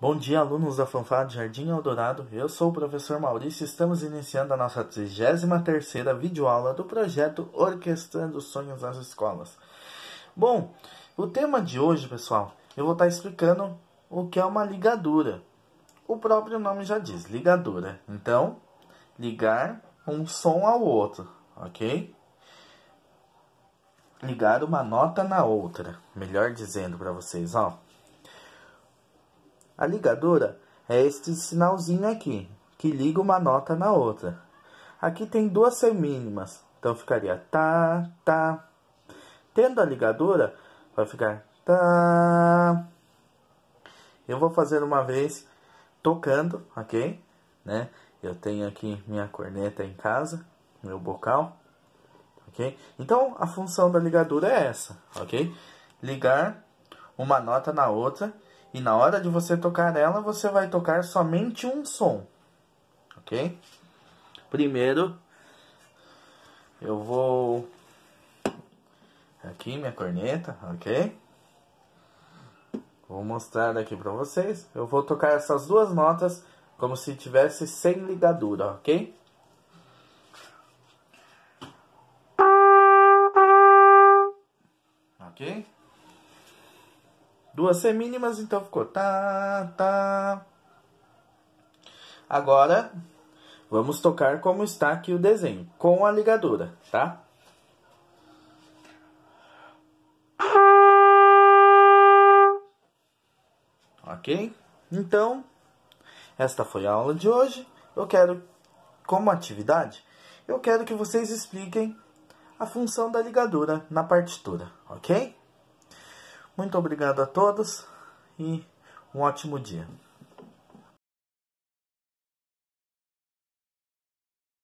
Bom dia, alunos da Fanfara de Jardim Eldorado. Eu sou o professor Maurício e estamos iniciando a nossa 33 vídeo videoaula do projeto Orquestrando Sonhos nas Escolas. Bom, o tema de hoje, pessoal, eu vou estar explicando o que é uma ligadura. O próprio nome já diz, ligadura. Então, ligar um som ao outro, ok? Ligar uma nota na outra, melhor dizendo para vocês, ó. A ligadura é este sinalzinho aqui, que liga uma nota na outra. Aqui tem duas semínimas, então ficaria tá, tá. Tendo a ligadura, vai ficar tá. Eu vou fazer uma vez tocando, ok? Né? Eu tenho aqui minha corneta em casa, meu bocal, ok? Então a função da ligadura é essa, ok? Ligar uma nota na outra e na hora de você tocar ela, você vai tocar somente um som. Ok? Primeiro, eu vou aqui minha corneta, ok? Vou mostrar aqui pra vocês. Eu vou tocar essas duas notas como se tivesse sem ligadura, ok? Ok? Duas semínimas, então ficou tá, tá. Agora, vamos tocar como está aqui o desenho, com a ligadura, tá? Ok? Então, esta foi a aula de hoje. Eu quero, como atividade, eu quero que vocês expliquem a função da ligadura na partitura, ok? Muito obrigado a todos e um ótimo dia.